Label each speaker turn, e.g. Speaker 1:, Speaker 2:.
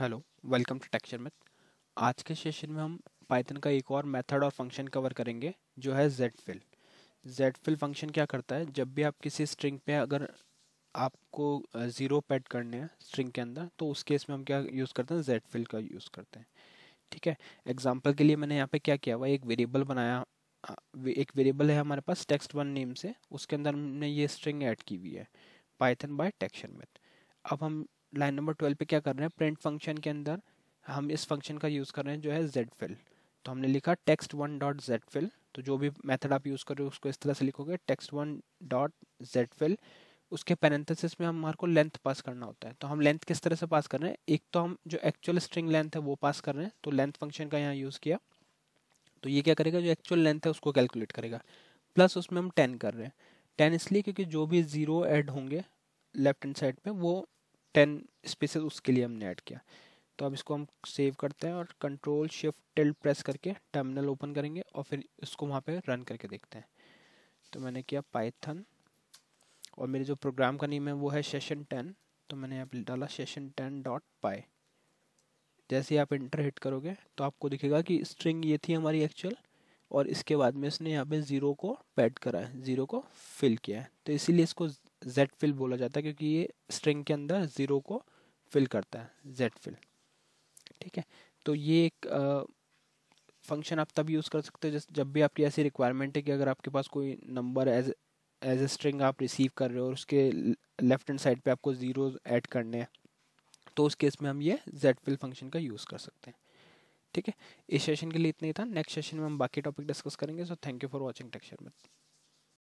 Speaker 1: hello welcome to Techture math आज के session में हम पाइथन का एक और मेथड और फंक्शन कवर करेंगे जो है Z fill Z fill function क्या करता है जब भी आप किसी स्ट्रिंग पे अगर आपको ज़ीरो पैड करने हैं स्ट्रिंग के अंदर तो उस केस में हम क्या यूज़ करते हैं जेड फिल का यूज़ करते हैं ठीक है एग्जाम्पल के लिए मैंने यहाँ पे क्या किया हुआ एक वेरिएबल बनाया एक वेरिएबल है हमारे पास टेक्स्ट वन नेम से उसके अंदर हमने ये स्ट्रिंग ऐड की हुई है पाइथन बाय टेक्शन मेथ अब हम लाइन नंबर ट्वेल्व पे क्या कर रहे हैं प्रिंट फंक्शन के अंदर हम इस फंक्शन का यूज़ कर रहे हैं जो है जेड फिल तो हमने लिखा text one dot Z fill तो जो भी मेथड आप यूज़ कर रहे हो उसको इस तरह से लिखोगे text one dot Z fill उसके पेरेंथेसिस में हमारे को लेंथ पास करना होता है तो हम लेंथ किस तरह से पास कर रहे हैं एक तो हम जो एक्चुअल स्ट्रिंग लेंथ है वो पास कर रहे हैं तो लेंथ फंक्शन का यहाँ यूज़ किया तो ये क्या करेगा जो एक्चुअल लेंथ है उसको कैलकुलेट करेगा प्लस उसमें हम टेन कर रहे हैं टेन इसलिए क्योंकि जो भी ज़ीरो ऐड होंगे लेफ्ट हैंड साइड पे वो टेन स्पेसेस तो उसके लिए हमने ऐड किया तो अब इसको हम सेव करते हैं और कंट्रोल शिफ्ट टिल्ट प्रेस करके टर्मिनल ओपन करेंगे और फिर इसको वहाँ पे रन करके देखते हैं तो मैंने किया पाइथन और मेरे जो प्रोग्राम का नेम है वो है सेशन टेन तो मैंने यहाँ पर डाला सेशन टेन डॉट पाए जैसे ही आप इंटर हिट करोगे तो आपको दिखेगा कि स्ट्रिंग ये थी हमारी एक्चुअल और इसके बाद में इसने यहाँ पे ज़ीरो को पैड करा है ज़ीरो को फिल किया है तो इसीलिए इसको जेड फिल बोला जाता है क्योंकि ये स्ट्रिंग के अंदर ज़ीरो को फिल करता है जेड फिल ठीक है तो ये एक फंक्शन आप तब यूज़ कर सकते हो जब भी आपकी ऐसी रिक्वायरमेंट है कि अगर आपके पास कोई number as as a string आप रिसीव कर रहे हो और उसके लेफ्ट हैंड साइड पे आपको ज़ीरो ऐड करने हैं तो उस केस में हम ये जेड फिल फंक्शन का यूज़ कर सकते हैं ठीक है इस सेशन के लिए इतना ही था नेक्स्ट सेशन में हम बाकी टॉपिक डिस्कस करेंगे so thank you for watching Techture में